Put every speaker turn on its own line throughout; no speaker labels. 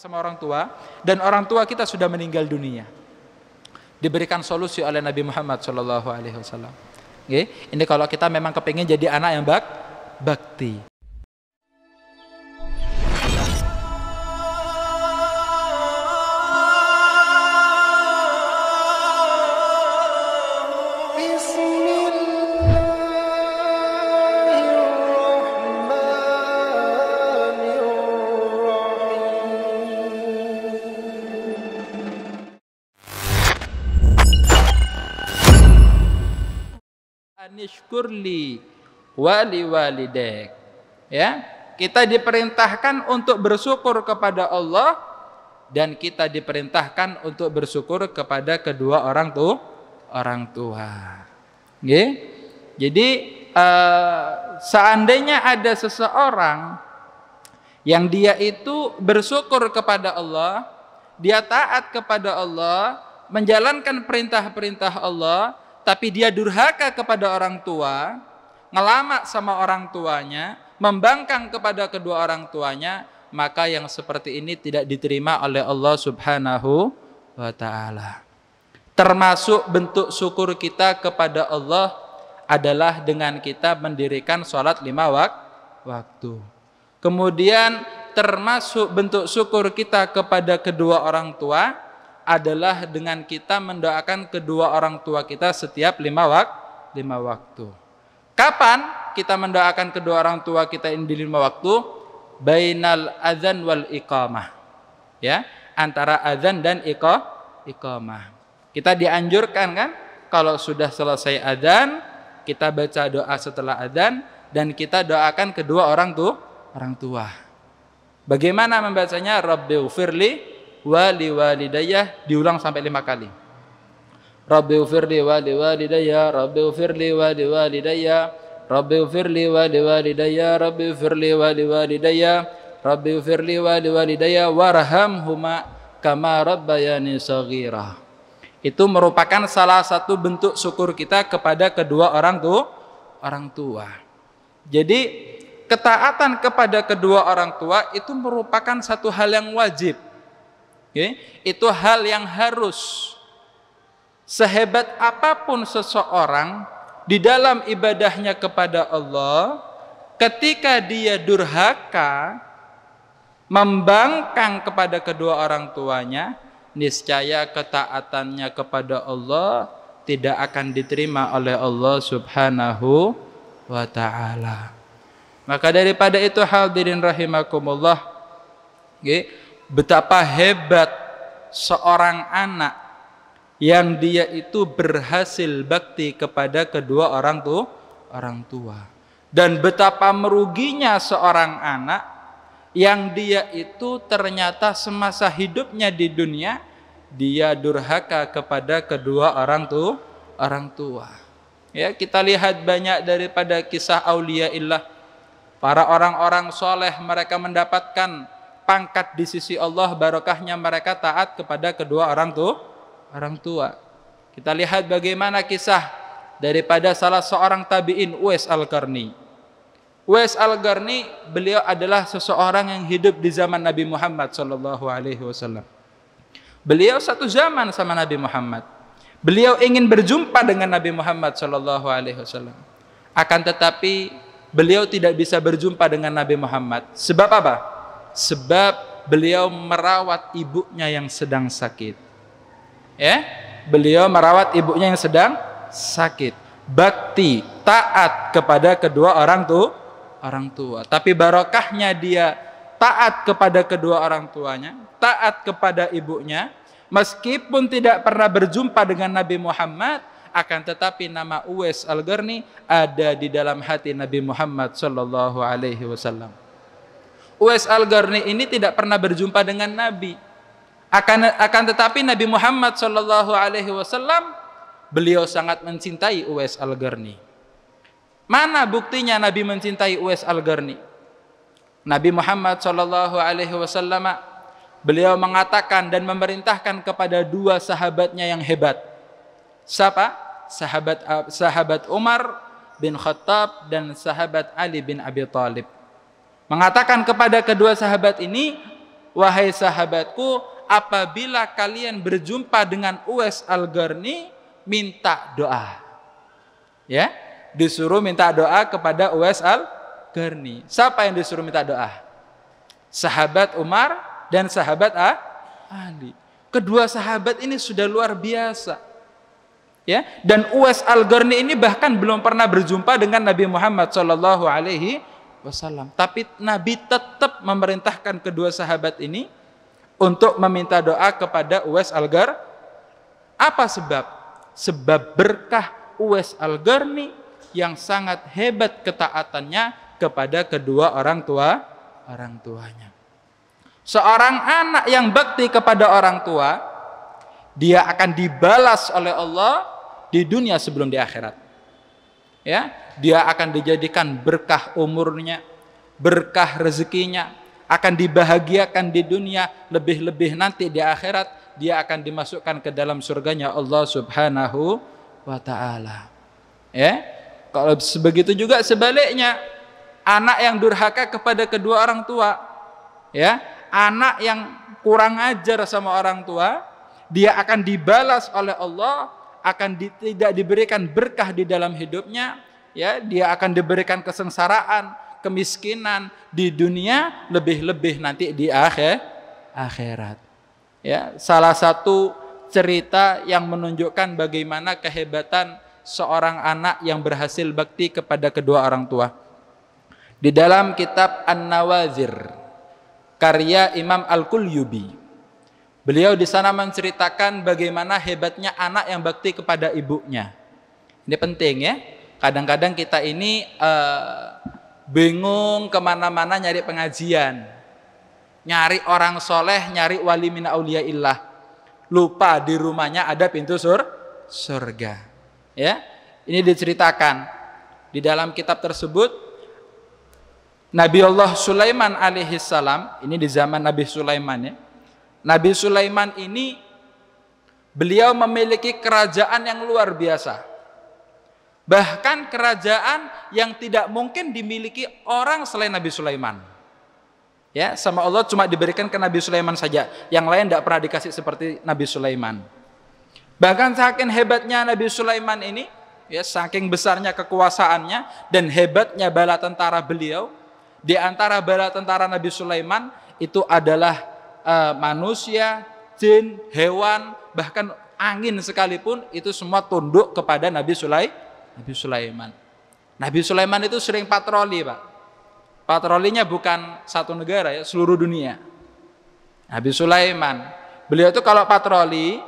sama orang tua dan orang tua kita sudah meninggal dunia diberikan solusi oleh Nabi Muhammad Shallallahu Alaihi Wasallam ini kalau kita memang kepingin jadi anak yang bak bakti Ishkurli wali walidek. Ya, kita diperintahkan untuk bersyukur kepada Allah dan kita diperintahkan untuk bersyukur kepada kedua orang tu orang tua. Jadi uh, seandainya ada seseorang yang dia itu bersyukur kepada Allah, dia taat kepada Allah, menjalankan perintah-perintah Allah, tapi dia durhaka kepada orang tua, ngelamak sama orang tuanya, membangkang kepada kedua orang tuanya, maka yang seperti ini tidak diterima oleh Allah Subhanahu wa taala. Termasuk bentuk syukur kita kepada Allah adalah dengan kita mendirikan sholat lima wak waktu. Kemudian termasuk bentuk syukur kita kepada kedua orang tua adalah dengan kita mendoakan kedua orang tua kita setiap lima, wak lima waktu. Kapan kita mendoakan kedua orang tua kita ini di lima waktu? Bainal adzan wal iqamah. Ya, antara azan dan iqa, iqamah. Kita dianjurkan kan kalau sudah selesai azan kita baca doa setelah azan dan kita doakan kedua orang tuh orang tua. Bagaimana membacanya? firli wali Daya diulang sampai lima kali. Rabbi ufirli wali Daya Rabbi ufirli wali Daya Rabbi ufirli wali Daya Rabbi ufirli wali Daya Rabbi ufirli wali Warham huma kama rabbayani saghira. Itu merupakan salah satu bentuk syukur kita kepada kedua orang tu orang tua. Jadi ketaatan kepada kedua orang tua itu merupakan satu hal yang wajib okay? itu hal yang harus sehebat apapun seseorang di dalam ibadahnya kepada Allah ketika dia durhaka membangkang kepada kedua orang tuanya niscaya ketaatannya kepada Allah tidak akan diterima oleh Allah Subhanahu wa taala. Maka daripada itu hadirin rahimakumullah, okay? betapa hebat seorang anak yang dia itu berhasil bakti kepada kedua orang tu orang tua dan betapa meruginya seorang anak yang dia itu ternyata semasa hidupnya di dunia dia durhaka kepada kedua orang tu orang tua ya kita lihat banyak daripada kisah aulia illah para orang-orang soleh mereka mendapatkan pangkat di sisi Allah, barokahnya mereka taat kepada kedua orang tua, orang tua. Kita lihat bagaimana kisah daripada salah seorang tabi'in Uwais Al-Qarni. Uwais Al-Qarni beliau adalah seseorang yang hidup di zaman Nabi Muhammad sallallahu alaihi wasallam. Beliau satu zaman sama Nabi Muhammad. Beliau ingin berjumpa dengan Nabi Muhammad sallallahu alaihi wasallam. Akan tetapi beliau tidak bisa berjumpa dengan Nabi Muhammad. Sebab apa? sebab beliau merawat ibunya yang sedang sakit. Ya, beliau merawat ibunya yang sedang sakit. Bakti, taat kepada kedua orang tu orang tua. Tapi barokahnya dia taat kepada kedua orang tuanya, taat kepada ibunya, meskipun tidak pernah berjumpa dengan Nabi Muhammad, akan tetapi nama Uwais Al-Gharni ada di dalam hati Nabi Muhammad sallallahu alaihi wasallam. Uwais Al-Gharni ini tidak pernah berjumpa dengan Nabi. Akan akan tetapi Nabi Muhammad Shallallahu alaihi wasallam beliau sangat mencintai Uwais Al-Gharni. Mana buktinya Nabi mencintai Uwais Al-Gharni? Nabi Muhammad Shallallahu alaihi wasallam beliau mengatakan dan memerintahkan kepada dua sahabatnya yang hebat. Siapa? Sahabat sahabat Umar bin Khattab dan sahabat Ali bin Abi Thalib mengatakan kepada kedua sahabat ini, "Wahai sahabatku, apabila kalian berjumpa dengan Uwais al gharni minta doa." Ya, disuruh minta doa kepada Uwais al gharni Siapa yang disuruh minta doa? Sahabat Umar dan sahabat ah, Ali. Kedua sahabat ini sudah luar biasa ya dan Uwais al-Gharni ini bahkan belum pernah berjumpa dengan Nabi Muhammad Shallallahu alaihi wasallam. Tapi Nabi tetap memerintahkan kedua sahabat ini untuk meminta doa kepada Uwais Algar. Apa sebab? Sebab berkah Uwais Al-Garni yang sangat hebat ketaatannya kepada kedua orang tua orang tuanya. Seorang anak yang bakti kepada orang tua, dia akan dibalas oleh Allah di dunia sebelum di akhirat ya dia akan dijadikan berkah umurnya berkah rezekinya akan dibahagiakan di dunia lebih-lebih nanti di akhirat dia akan dimasukkan ke dalam surganya Allah Subhanahu wa taala ya kalau sebegitu juga sebaliknya anak yang durhaka kepada kedua orang tua ya anak yang kurang ajar sama orang tua dia akan dibalas oleh Allah akan di, tidak diberikan berkah di dalam hidupnya, ya, dia akan diberikan kesengsaraan, kemiskinan di dunia lebih-lebih nanti di akhir akhirat. Ya, salah satu cerita yang menunjukkan bagaimana kehebatan seorang anak yang berhasil bakti kepada kedua orang tua. Di dalam kitab An-Nawazir karya Imam Al-Kulyubi Beliau di sana menceritakan bagaimana hebatnya anak yang bakti kepada ibunya. Ini penting ya. Kadang-kadang kita ini uh, bingung kemana-mana nyari pengajian. Nyari orang soleh, nyari wali min illah. Lupa di rumahnya ada pintu sur surga. Ya, ini diceritakan di dalam kitab tersebut. Nabi Allah Sulaiman alaihissalam, ini di zaman Nabi Sulaiman ya Nabi Sulaiman ini beliau memiliki kerajaan yang luar biasa. Bahkan kerajaan yang tidak mungkin dimiliki orang selain Nabi Sulaiman. Ya, sama Allah cuma diberikan ke Nabi Sulaiman saja. Yang lain tidak pernah dikasih seperti Nabi Sulaiman. Bahkan saking hebatnya Nabi Sulaiman ini, ya saking besarnya kekuasaannya dan hebatnya bala tentara beliau, di antara bala tentara Nabi Sulaiman itu adalah uh, manusia, jin, hewan, bahkan angin sekalipun itu semua tunduk kepada Nabi Sulaiman. Nabi Sulaiman. Nabi Sulaiman itu sering patroli, Pak. Patrolinya bukan satu negara ya, seluruh dunia. Nabi Sulaiman, beliau itu kalau patroli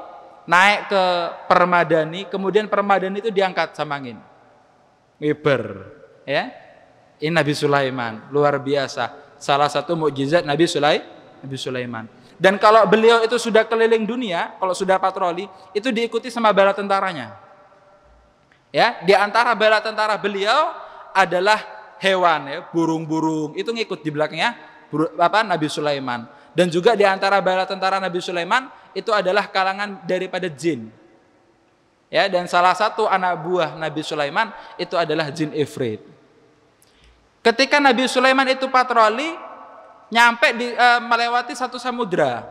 naik ke permadani, kemudian permadani itu diangkat sama angin. Ngiber, ya. Ini Nabi Sulaiman, luar biasa. Salah satu mukjizat Nabi Sulaiman Nabi Sulaiman. Dan kalau beliau itu sudah keliling dunia, kalau sudah patroli, itu diikuti sama bala tentaranya. Ya, di antara bala tentara beliau adalah hewan ya, burung-burung. Itu ngikut di belakangnya apa Nabi Sulaiman. Dan juga di antara bala tentara Nabi Sulaiman itu adalah kalangan daripada jin. Ya, dan salah satu anak buah Nabi Sulaiman itu adalah jin Ifrit. Ketika Nabi Sulaiman itu patroli, nyampe di, e, melewati satu samudra,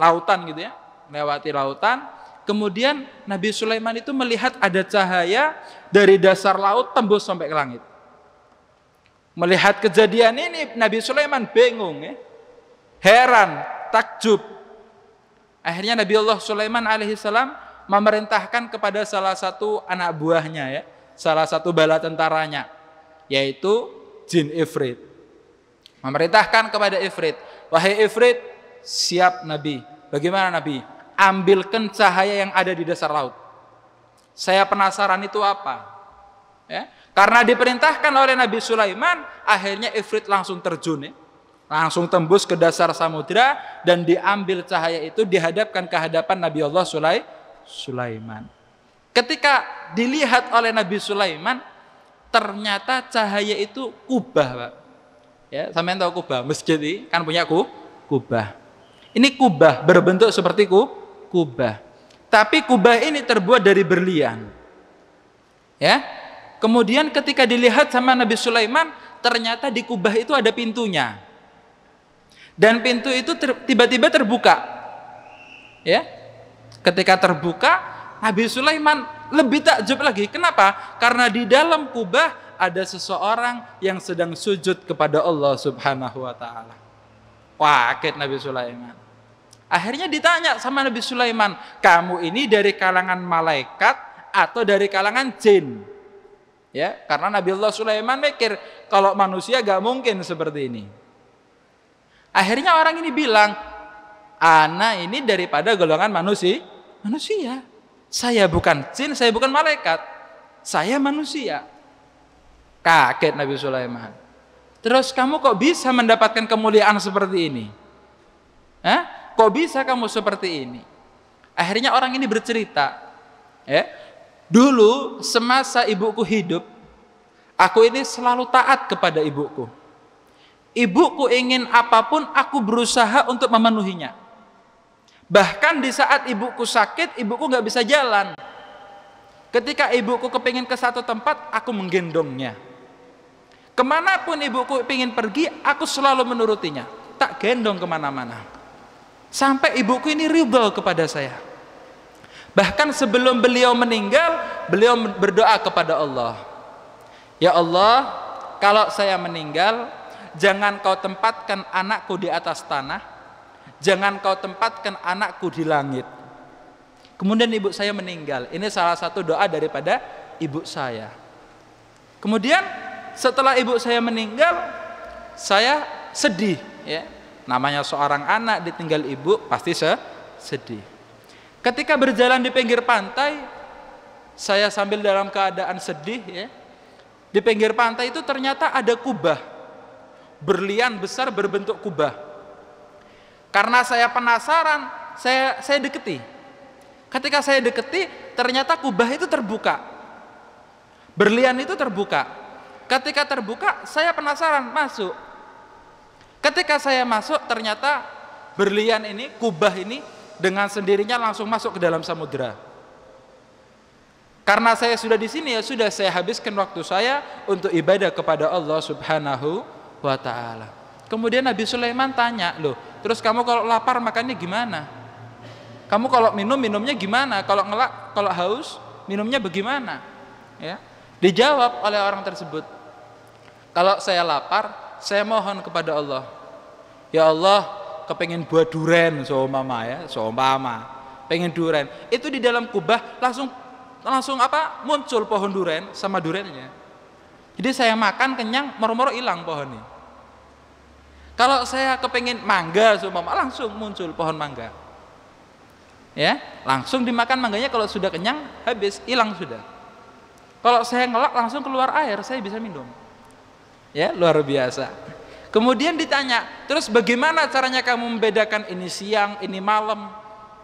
lautan gitu ya, melewati lautan. Kemudian Nabi Sulaiman itu melihat ada cahaya dari dasar laut tembus sampai ke langit. Melihat kejadian ini Nabi Sulaiman bingung ya. Heran, takjub. Akhirnya Nabi Allah Sulaiman alaihissalam memerintahkan kepada salah satu anak buahnya ya, salah satu bala tentaranya yaitu jin Ifrit memerintahkan kepada Ifrit, wahai Ifrit, siap Nabi. Bagaimana Nabi? Ambilkan cahaya yang ada di dasar laut. Saya penasaran itu apa? Ya. Karena diperintahkan oleh Nabi Sulaiman, akhirnya Ifrit langsung terjun ya. Langsung tembus ke dasar samudera dan diambil cahaya itu dihadapkan ke hadapan Nabi Allah Sulai Sulaiman. Ketika dilihat oleh Nabi Sulaiman, ternyata cahaya itu kubah, Pak Ya, sampean tahu kubah masjid ini kan punya ku, kubah. Ini kubah berbentuk seperti ku, kubah. Tapi kubah ini terbuat dari berlian. Ya. Kemudian ketika dilihat sama Nabi Sulaiman, ternyata di kubah itu ada pintunya. Dan pintu itu tiba-tiba ter, terbuka. Ya. Ketika terbuka, Nabi Sulaiman lebih takjub lagi. Kenapa? Karena di dalam kubah ada seseorang yang sedang sujud kepada Allah Subhanahu wa taala. Waket Nabi Sulaiman. Akhirnya ditanya sama Nabi Sulaiman, "Kamu ini dari kalangan malaikat atau dari kalangan jin?" Ya, karena Nabi Allah Sulaiman mikir kalau manusia gak mungkin seperti ini. Akhirnya orang ini bilang, "Ana ini daripada golongan manusia, manusia. Saya bukan jin, saya bukan malaikat. Saya manusia." Kaget Nabi Sulaiman. Terus kamu kok bisa mendapatkan kemuliaan seperti ini? Hah? Kok bisa kamu seperti ini? Akhirnya orang ini bercerita, ya, dulu semasa ibuku hidup, aku ini selalu taat kepada ibuku. Ibuku ingin apapun, aku berusaha untuk memenuhinya. Bahkan di saat ibuku sakit, ibuku nggak bisa jalan. Ketika ibuku kepingin ke satu tempat, aku menggendongnya Kemanapun ibuku ingin pergi, aku selalu menurutinya. Tak gendong kemana-mana. Sampai ibuku ini ridho kepada saya. Bahkan sebelum beliau meninggal, beliau berdoa kepada Allah. Ya Allah, kalau saya meninggal, jangan kau tempatkan anakku di atas tanah. Jangan kau tempatkan anakku di langit. Kemudian ibu saya meninggal. Ini salah satu doa daripada ibu saya. Kemudian setelah ibu saya meninggal saya sedih ya namanya seorang anak ditinggal ibu pasti se sedih ketika berjalan di pinggir pantai saya sambil dalam keadaan sedih ya di pinggir pantai itu ternyata ada kubah berlian besar berbentuk kubah karena saya penasaran saya saya deketi ketika saya deketi ternyata kubah itu terbuka berlian itu terbuka Ketika terbuka, saya penasaran masuk. Ketika saya masuk, ternyata berlian ini, kubah ini dengan sendirinya langsung masuk ke dalam samudera. Karena saya sudah di sini ya sudah saya habiskan waktu saya untuk ibadah kepada Allah Subhanahu wa taala. Kemudian Nabi Sulaiman tanya, "Loh, terus kamu kalau lapar makannya gimana? Kamu kalau minum minumnya gimana? Kalau ngelak, kalau haus minumnya bagaimana?" Ya. Dijawab oleh orang tersebut, kalau saya lapar, saya mohon kepada Allah. Ya Allah, kepengen buat duren Mama ya, Mama, Pengen duren. Itu di dalam kubah langsung langsung apa? muncul pohon duren sama durennya. Jadi saya makan kenyang, moro-moro hilang pohonnya. Kalau saya kepengen mangga Mama langsung muncul pohon mangga. Ya, langsung dimakan mangganya kalau sudah kenyang habis hilang sudah. Kalau saya ngelak langsung keluar air, saya bisa minum ya luar biasa kemudian ditanya terus bagaimana caranya kamu membedakan ini siang ini malam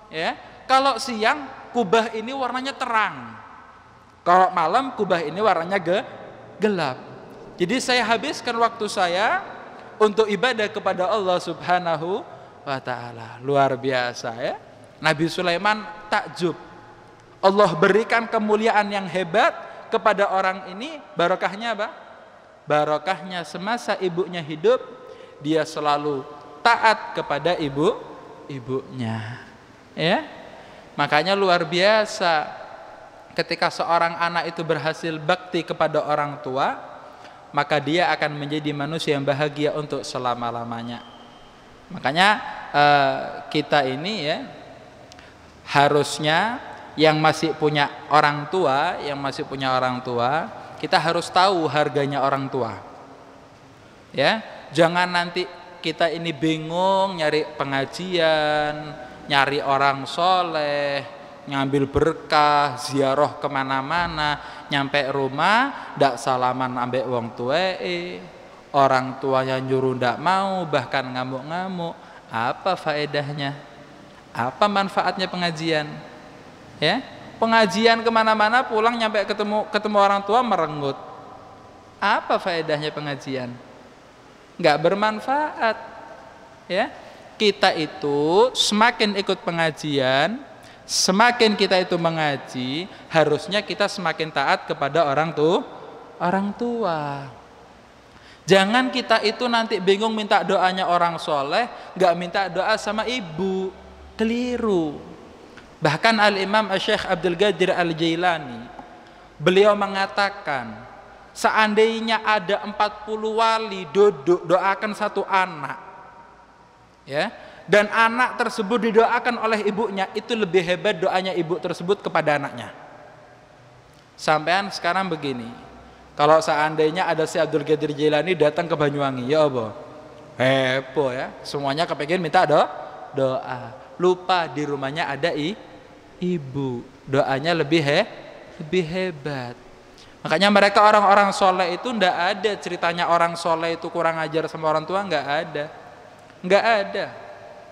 ya kalau siang kubah ini warnanya terang kalau malam kubah ini warnanya ge gelap jadi saya habiskan waktu saya untuk ibadah kepada Allah subhanahu wa ta'ala luar biasa ya Nabi Sulaiman takjub Allah berikan kemuliaan yang hebat kepada orang ini barokahnya apa? barokahnya semasa ibunya hidup dia selalu taat kepada ibu ibunya ya makanya luar biasa ketika seorang anak itu berhasil bakti kepada orang tua maka dia akan menjadi manusia yang bahagia untuk selama-lamanya makanya eh, kita ini ya harusnya yang masih punya orang tua yang masih punya orang tua kita harus tahu harganya orang tua. Ya, jangan nanti kita ini bingung nyari pengajian, nyari orang soleh, ngambil berkah, ziarah kemana-mana, nyampe rumah, ndak salaman ambek wong tua, orang tua yang nyuruh ndak mau, bahkan ngamuk-ngamuk, apa faedahnya? Apa manfaatnya pengajian? Ya, pengajian kemana-mana pulang nyampe ketemu ketemu orang tua merenggut apa faedahnya pengajian nggak bermanfaat ya kita itu semakin ikut pengajian semakin kita itu mengaji harusnya kita semakin taat kepada orang tuh orang tua Jangan kita itu nanti bingung minta doanya orang soleh, nggak minta doa sama ibu, keliru. Bahkan Al-Imam Syekh Abdul Ghadir Al-Jailani beliau mengatakan seandainya ada 40 wali duduk doakan satu anak ya dan anak tersebut didoakan oleh ibunya itu lebih hebat doanya ibu tersebut kepada anaknya sampean sekarang begini kalau seandainya ada si Abdul Ghadir Jailani datang ke Banyuwangi ya apa? heboh ya semuanya kepengen minta doa lupa di rumahnya ada i ibu. Doanya lebih he, lebih hebat. Makanya mereka orang-orang soleh itu ndak ada ceritanya orang soleh itu kurang ajar sama orang tua nggak ada, nggak ada.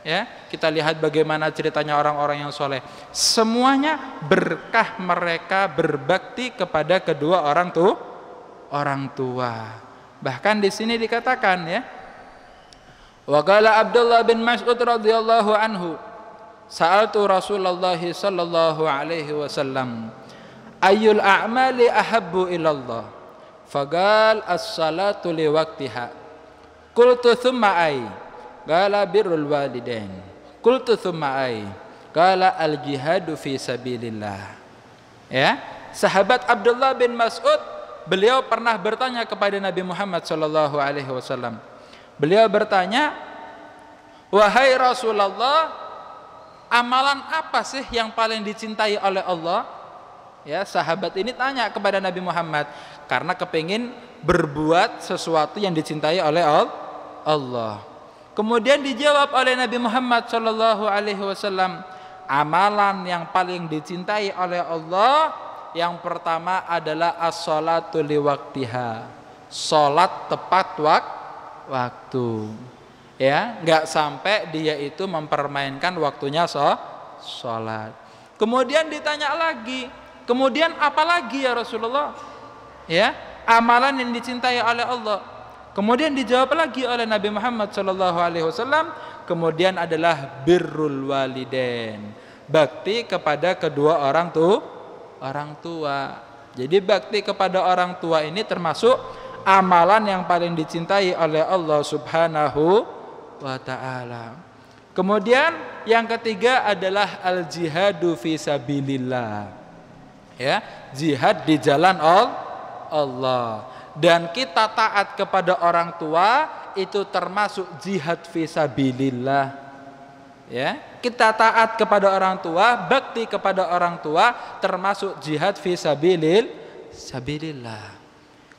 Ya kita lihat bagaimana ceritanya orang-orang yang soleh. Semuanya berkah mereka berbakti kepada kedua orang tuh orang tua. Bahkan di sini dikatakan ya. wakala Abdullah bin Mas'ud radhiyallahu anhu Sa'altu Rasulullah sallallahu alaihi wasallam ayyul a'mali ahabbu ilallah fagal as-salatu waktiha Kultu thumma ay Gala birrul walidain Kultu thumma ay Gala al jihadu fi sabilillah ya sahabat Abdullah bin Mas'ud beliau pernah bertanya kepada Nabi Muhammad sallallahu alaihi wasallam beliau bertanya wahai Rasulullah amalan apa sih yang paling dicintai oleh Allah? Ya, sahabat ini tanya kepada Nabi Muhammad karena kepingin berbuat sesuatu yang dicintai oleh Allah. Kemudian dijawab oleh Nabi Muhammad Shallallahu Alaihi Wasallam, amalan yang paling dicintai oleh Allah yang pertama adalah as-salatu liwaktiha. tepat waktu ya nggak sampai dia itu mempermainkan waktunya so sholat kemudian ditanya lagi kemudian apa lagi ya Rasulullah ya amalan yang dicintai oleh Allah kemudian dijawab lagi oleh Nabi Muhammad Shallallahu Alaihi Wasallam kemudian adalah birrul waliden bakti kepada kedua orang tuh orang tua jadi bakti kepada orang tua ini termasuk amalan yang paling dicintai oleh Allah Subhanahu wa taala. Kemudian yang ketiga adalah al jihadu fi sabilillah. Ya, jihad di jalan Allah. Dan kita taat kepada orang tua itu termasuk jihad fi sabilillah. Ya, kita taat kepada orang tua, bakti kepada orang tua termasuk jihad fi sabilil sabilillah.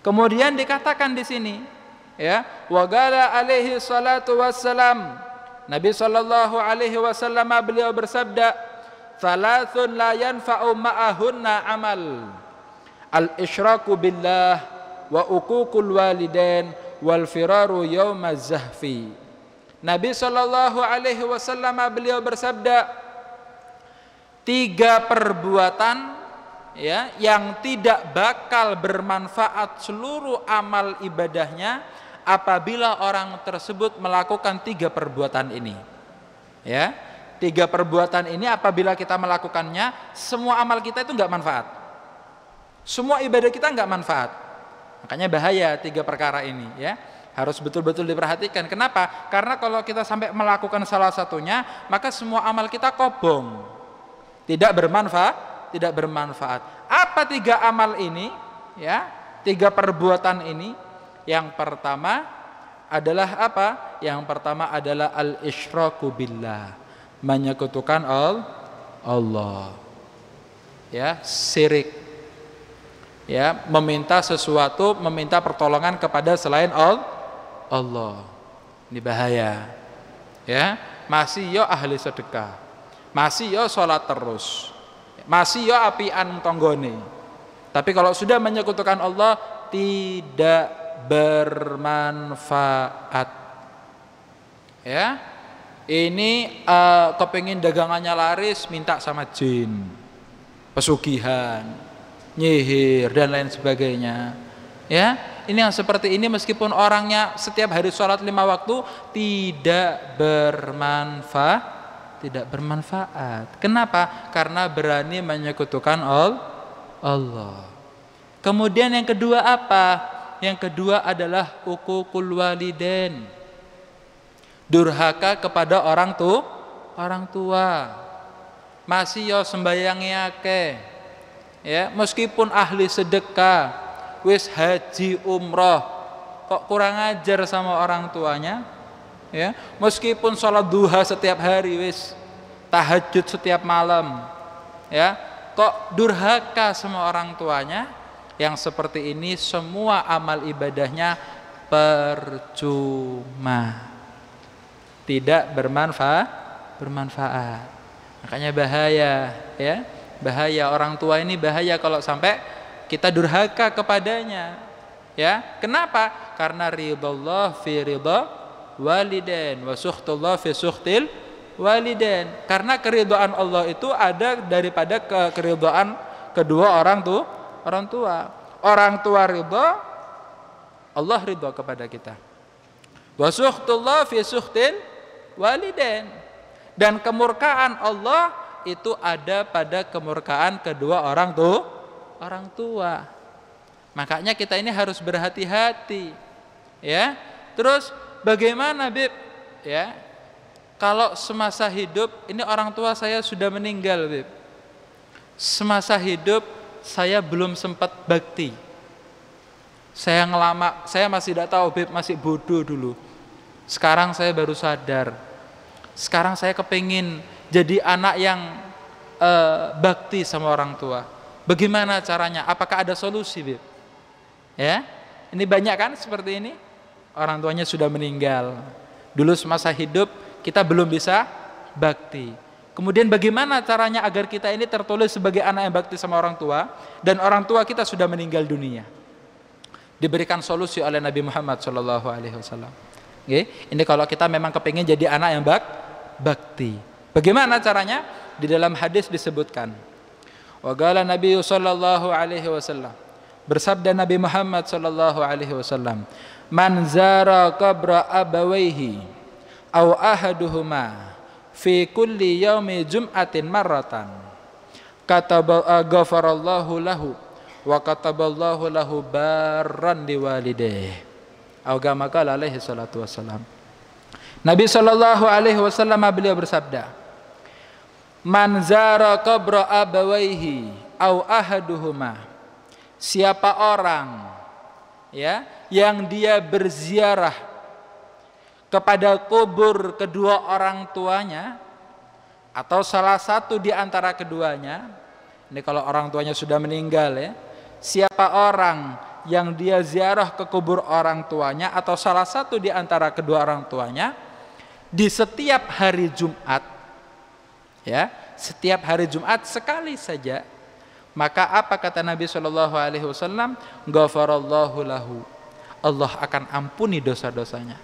Kemudian dikatakan di sini ya wagala alaihi salatu wassalam Nabi sallallahu alaihi wasallam beliau bersabda thalathun la yanfa'u ma'ahunna amal al isyraku billah wa uququl walidain wal firaru zahfi Nabi sallallahu alaihi wasallam beliau bersabda tiga perbuatan ya yang tidak bakal bermanfaat seluruh amal ibadahnya apabila orang tersebut melakukan tiga perbuatan ini. Ya, tiga perbuatan ini apabila kita melakukannya, semua amal kita itu nggak manfaat. Semua ibadah kita nggak manfaat. Makanya bahaya tiga perkara ini, ya harus betul-betul diperhatikan. Kenapa? Karena kalau kita sampai melakukan salah satunya, maka semua amal kita kobong, tidak bermanfaat, tidak bermanfaat. Apa tiga amal ini? Ya, tiga perbuatan ini yang pertama adalah apa? Yang pertama adalah al ishraku billah, menyekutukan Allah. Ya, syirik. Ya, meminta sesuatu, meminta pertolongan kepada selain Allah. Ini bahaya. Ya, masih yo ahli sedekah. Masih yo sholat terus. Masih yo apian tonggone. Tapi kalau sudah menyekutukan Allah, tidak bermanfaat. Ya. Ini uh, kepingin dagangannya laris minta sama jin. Pesugihan, nyihir dan lain sebagainya. Ya. Ini yang seperti ini meskipun orangnya setiap hari sholat lima waktu tidak bermanfaat tidak bermanfaat. Kenapa? Karena berani menyekutukan Allah. Kemudian yang kedua apa? Yang kedua adalah ukukul waliden. Durhaka kepada orang tu, orang tua. Masih yo sembayangi akeh. Ya, meskipun ahli sedekah, wis haji umroh, kok kurang ajar sama orang tuanya? Ya, meskipun sholat duha setiap hari wis tahajud setiap malam, ya, kok durhaka sama orang tuanya? yang seperti ini semua amal ibadahnya percuma tidak bermanfaat bermanfaat makanya bahaya ya bahaya orang tua ini bahaya kalau sampai kita durhaka kepadanya ya kenapa karena ridho Allah fi ridha waliden wa sukhtullah fi sukhtil waliden karena keridhaan Allah itu ada daripada keridhaan kedua orang tuh orang tua. Orang tua ridho, Allah ridho kepada kita. Wasuhtullah fi suhtin waliden. Dan kemurkaan Allah itu ada pada kemurkaan kedua orang tuh orang tua. Makanya kita ini harus berhati-hati. Ya. Terus bagaimana, Bib? Ya. Kalau semasa hidup ini orang tua saya sudah meninggal, Bib semasa hidup saya belum sempat bakti. Saya ngelama, saya masih tidak tahu, Beb, masih bodoh dulu. Sekarang saya baru sadar. Sekarang saya kepingin jadi anak yang uh, bakti sama orang tua. Bagaimana caranya? Apakah ada solusi, Beb? Ya, ini banyak kan seperti ini? Orang tuanya sudah meninggal. Dulu semasa hidup kita belum bisa bakti Kemudian bagaimana caranya agar kita ini tertulis sebagai anak yang bakti sama orang tua dan orang tua kita sudah meninggal dunia. Diberikan solusi oleh Nabi Muhammad Shallallahu Alaihi Wasallam. Okay. Ini kalau kita memang kepingin jadi anak yang bak bakti. Bagaimana caranya? Di dalam hadis disebutkan. Wagala Nabi Shallallahu Alaihi Wasallam bersabda Nabi Muhammad Shallallahu Alaihi Wasallam, "Man zara kabra abawaihi, au ahaduhuma." fi kulli yaumi jum'atin marratan kataba eh, ghafarallahu lahu wa kataballahu lahu barran liwalidayh agama kala alaihi salatu wasalam Nabi sallallahu alaihi wasallam beliau bersabda Man zara qabra abawaihi au ahaduhuma siapa orang ya yang dia berziarah kepada kubur kedua orang tuanya atau salah satu di antara keduanya. Ini kalau orang tuanya sudah meninggal ya. Siapa orang yang dia ziarah ke kubur orang tuanya atau salah satu di antara kedua orang tuanya di setiap hari Jumat ya, setiap hari Jumat sekali saja maka apa kata Nabi Shallallahu Alaihi Wasallam? Ghafarallahu lahu. Allah akan ampuni dosa-dosanya.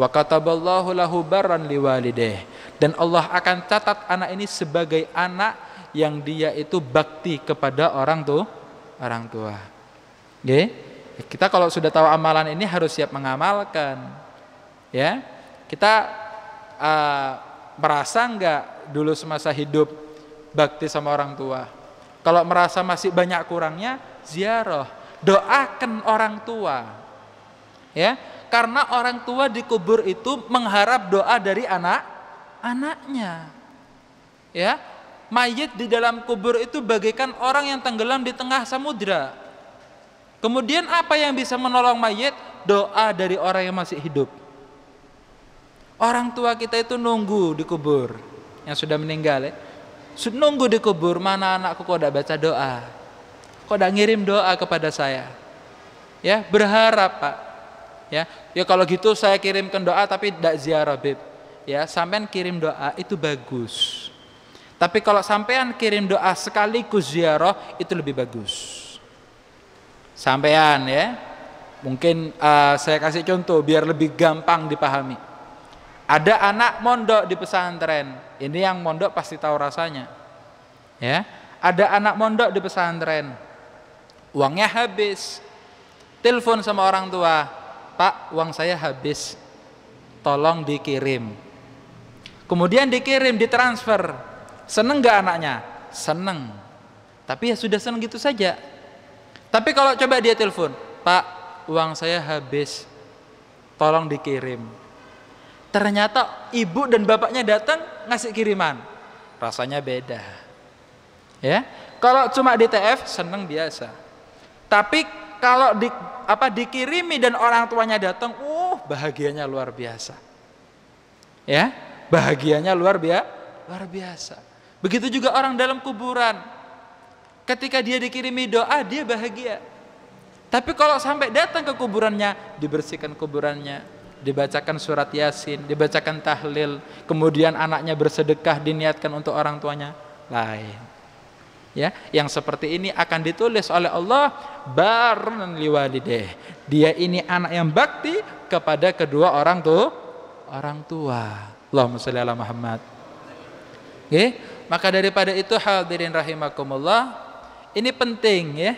Wa kataballahu lahu barran liwalideh. Dan Allah akan catat anak ini sebagai anak yang dia itu bakti kepada orang tuh orang tua. Okay? Kita kalau sudah tahu amalan ini harus siap mengamalkan. Ya. Kita uh, merasa nggak dulu semasa hidup bakti sama orang tua. Kalau merasa masih banyak kurangnya, ziarah, doakan orang tua. Ya, karena orang tua dikubur itu mengharap doa dari anak anaknya. Ya, mayit di dalam kubur itu bagaikan orang yang tenggelam di tengah samudra. Kemudian apa yang bisa menolong mayit? Doa dari orang yang masih hidup. Orang tua kita itu nunggu di kubur yang sudah meninggal ya. Nunggu di kubur, mana anakku kok tidak baca doa? Kok tidak ngirim doa kepada saya? Ya, berharap Pak ya ya kalau gitu saya kirimkan doa tapi tidak ziarah beb. ya sampean kirim doa itu bagus tapi kalau sampean kirim doa sekaligus ziarah itu lebih bagus sampean ya mungkin uh, saya kasih contoh biar lebih gampang dipahami ada anak mondok di pesantren ini yang mondok pasti tahu rasanya ya ada anak mondok di pesantren uangnya habis telepon sama orang tua Pak uang saya habis tolong dikirim kemudian dikirim ditransfer seneng nggak anaknya seneng tapi ya sudah seneng gitu saja tapi kalau coba dia telepon Pak uang saya habis tolong dikirim ternyata ibu dan bapaknya datang ngasih kiriman rasanya beda ya kalau cuma DTF seneng biasa tapi kalau di, apa dikirimi dan orang tuanya datang, uh bahagianya luar biasa. Ya, bahagianya luar biasa, luar biasa. Begitu juga orang dalam kuburan. Ketika dia dikirimi doa, dia bahagia. Tapi kalau sampai datang ke kuburannya, dibersihkan kuburannya, dibacakan surat Yasin, dibacakan tahlil, kemudian anaknya bersedekah diniatkan untuk orang tuanya, lain ya yang seperti ini akan ditulis oleh Allah barun liwalideh dia ini anak yang bakti kepada kedua orang tuh orang tua Allahumma sholli ala Muhammad Oke maka daripada itu hadirin rahimakumullah ini penting ya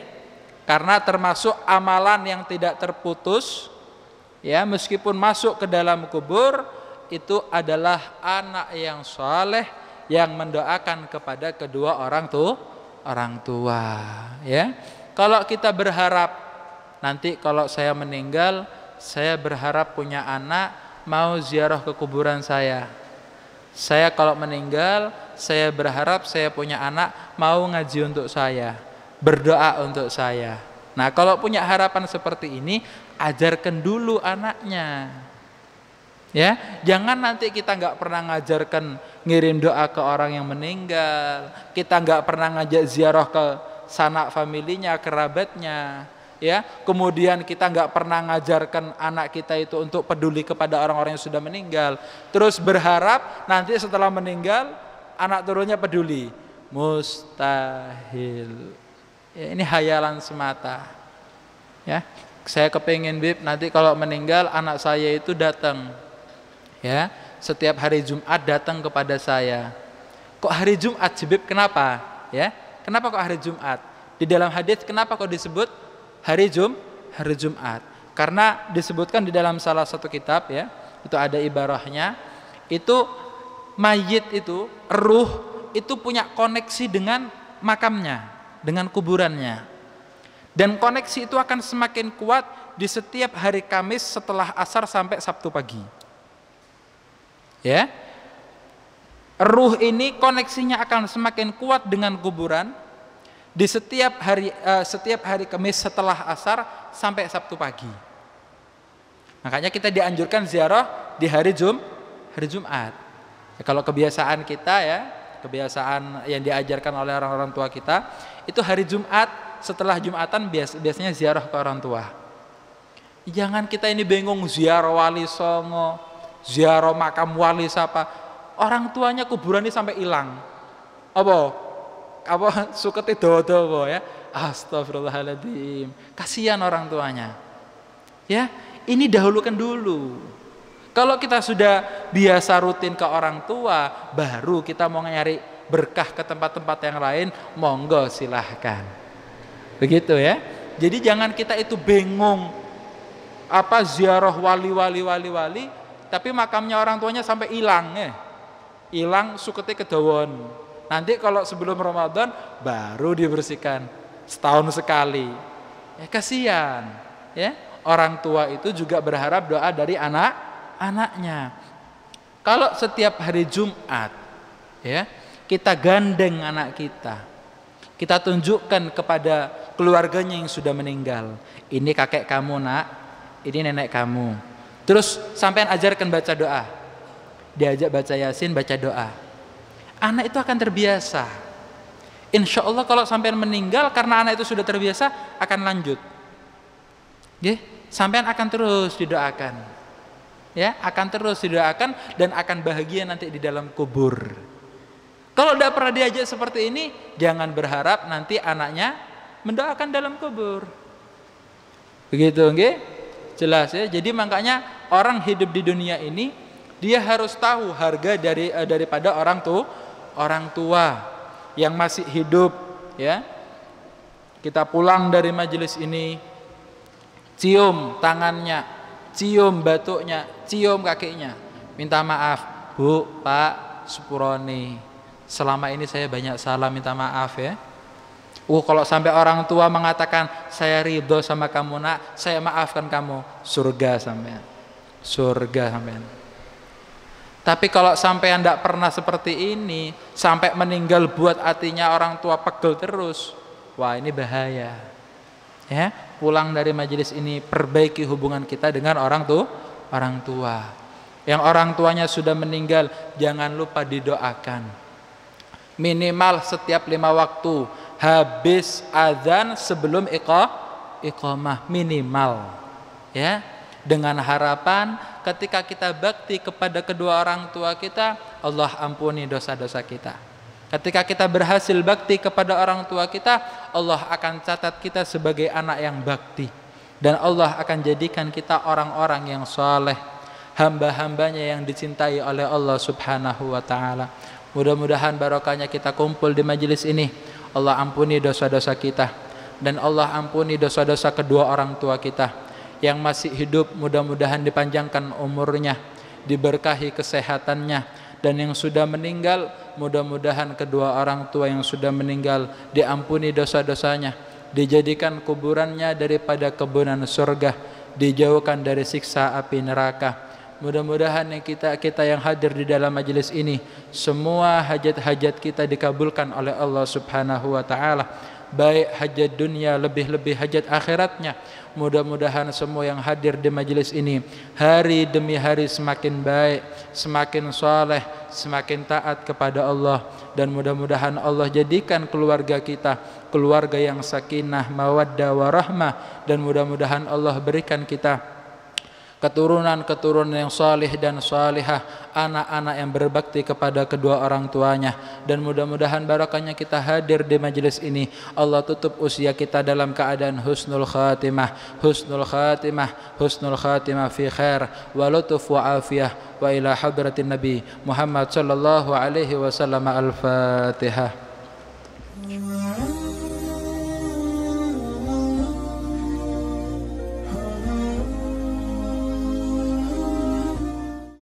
karena termasuk amalan yang tidak terputus ya meskipun masuk ke dalam kubur itu adalah anak yang soleh yang mendoakan kepada kedua orang tuh orang tua ya kalau kita berharap nanti kalau saya meninggal saya berharap punya anak mau ziarah ke kuburan saya saya kalau meninggal saya berharap saya punya anak mau ngaji untuk saya berdoa untuk saya nah kalau punya harapan seperti ini ajarkan dulu anaknya Ya, jangan nanti kita nggak pernah ngajarkan ngirim doa ke orang yang meninggal, kita nggak pernah ngajak ziarah ke sanak familinya, kerabatnya, ya. Kemudian kita nggak pernah ngajarkan anak kita itu untuk peduli kepada orang-orang yang sudah meninggal. Terus berharap nanti setelah meninggal anak turunnya peduli, mustahil. Ya, ini hayalan semata. Ya, saya kepingin bib nanti kalau meninggal anak saya itu datang ya setiap hari Jumat datang kepada saya kok hari Jumat jebib kenapa ya kenapa kok hari Jumat di dalam hadis kenapa kok disebut hari Jum hari Jumat karena disebutkan di dalam salah satu kitab ya itu ada ibarahnya itu mayit itu ruh itu punya koneksi dengan makamnya dengan kuburannya dan koneksi itu akan semakin kuat di setiap hari Kamis setelah asar sampai Sabtu pagi Ya. Ruh ini koneksinya akan semakin kuat dengan kuburan di setiap hari uh, setiap hari Kamis setelah asar sampai Sabtu pagi. Makanya kita dianjurkan ziarah di hari Jum hari Jumat. Ya, kalau kebiasaan kita ya, kebiasaan yang diajarkan oleh orang-orang tua kita itu hari Jumat setelah Jumatan bias, biasanya ziarah ke orang tua. Jangan kita ini bingung ziarah wali songo, ziarah makam wali siapa orang tuanya kuburannya sampai hilang apa apa suketi dodo ya astagfirullahaladzim kasihan orang tuanya ya ini dahulukan dulu kalau kita sudah biasa rutin ke orang tua baru kita mau nyari berkah ke tempat-tempat yang lain monggo silahkan begitu ya jadi jangan kita itu bingung apa ziarah wali-wali wali-wali tapi makamnya orang tuanya sampai hilang ya. Hilang ke kedawon. Nanti kalau sebelum Ramadan baru dibersihkan setahun sekali. Ya kasihan, ya. Orang tua itu juga berharap doa dari anak-anaknya. Kalau setiap hari Jumat ya, kita gandeng anak kita. Kita tunjukkan kepada keluarganya yang sudah meninggal. Ini kakek kamu, Nak. Ini nenek kamu Terus sampean ajarkan baca doa. Diajak baca Yasin, baca doa. Anak itu akan terbiasa. Insya Allah kalau sampean meninggal karena anak itu sudah terbiasa akan lanjut. Ya, sampean akan terus didoakan. Ya, akan terus didoakan dan akan bahagia nanti di dalam kubur. Kalau tidak pernah diajak seperti ini, jangan berharap nanti anaknya mendoakan dalam kubur. Begitu, nggih? Jelas ya. Jadi makanya orang hidup di dunia ini dia harus tahu harga dari eh, daripada orang tuh orang tua yang masih hidup ya. Kita pulang dari majelis ini cium tangannya, cium batuknya, cium kakinya. Minta maaf, Bu, Pak, Supuroni. Selama ini saya banyak salah minta maaf ya. Uh, kalau sampai orang tua mengatakan saya ridho sama kamu nak, saya maafkan kamu, surga sampai surga sampean. Tapi kalau sampai anda pernah seperti ini, sampai meninggal buat hatinya orang tua pegel terus, wah ini bahaya. Ya, pulang dari majelis ini perbaiki hubungan kita dengan orang tuh orang tua. Yang orang tuanya sudah meninggal, jangan lupa didoakan. Minimal setiap lima waktu habis azan sebelum iqamah minimal ya dengan harapan ketika kita bakti kepada kedua orang tua kita, Allah ampuni dosa-dosa kita. Ketika kita berhasil bakti kepada orang tua kita, Allah akan catat kita sebagai anak yang bakti. Dan Allah akan jadikan kita orang-orang yang soleh, hamba-hambanya yang dicintai oleh Allah subhanahu wa ta'ala. Mudah-mudahan barokahnya kita kumpul di majelis ini. Allah ampuni dosa-dosa kita. Dan Allah ampuni dosa-dosa kedua orang tua kita yang masih hidup mudah-mudahan dipanjangkan umurnya, diberkahi kesehatannya dan yang sudah meninggal mudah-mudahan kedua orang tua yang sudah meninggal diampuni dosa-dosanya, dijadikan kuburannya daripada kebunan surga, dijauhkan dari siksa api neraka. Mudah-mudahan yang kita kita yang hadir di dalam majelis ini semua hajat-hajat kita dikabulkan oleh Allah Subhanahu wa taala baik hajat dunia lebih-lebih hajat akhiratnya mudah-mudahan semua yang hadir di majelis ini hari demi hari semakin baik semakin soleh semakin taat kepada Allah dan mudah-mudahan Allah jadikan keluarga kita keluarga yang sakinah mawaddah warahmah dan mudah-mudahan Allah berikan kita keturunan-keturunan yang salih dan salihah, anak-anak yang berbakti kepada kedua orang tuanya dan mudah-mudahan barokahnya kita hadir di majelis ini. Allah tutup usia kita dalam keadaan husnul khatimah, husnul khatimah, husnul khatimah fi khair wa lutuf wa afiyah wa ila hadratin Nabi Muhammad sallallahu alaihi wasallam al-Fatihah.